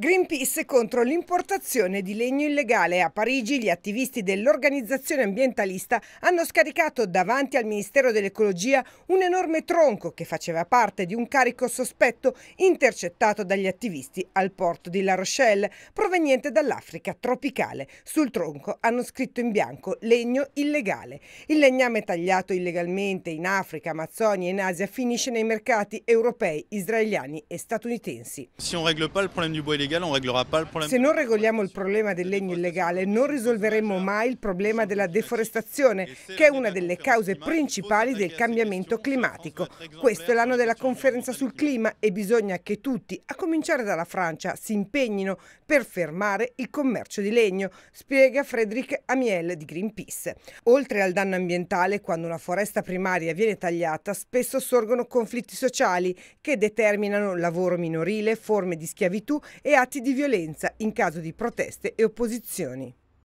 Greenpeace contro l'importazione di legno illegale. A Parigi gli attivisti dell'organizzazione ambientalista hanno scaricato davanti al Ministero dell'Ecologia un enorme tronco che faceva parte di un carico sospetto intercettato dagli attivisti al porto di La Rochelle, proveniente dall'Africa tropicale. Sul tronco hanno scritto in bianco legno illegale. Il legname tagliato illegalmente in Africa, Amazzonia e in Asia finisce nei mercati europei, israeliani e statunitensi. Se on règle pas il problème du bois illégale, on réglera pas le problème. Se non regoliamo il problema del legno illegale, non risolveremo mai il problema della deforestazione, che è una delle cause principali del cambiamento climatico. Questo è l'anno della conferenza sul clima e bisogna che tutti, a cominciare dalla Francia, si impegnino per fermare il commercio di legno, spiega Frédéric Amiel di Greenpeace. Oltre al danno ambientale, quando una foresta primaria viene tagliata, spesso sorgono conflitti sociali che determinano lavoro minorile, forme di schiavitù e atti di violenza in caso di proteste e opposizioni.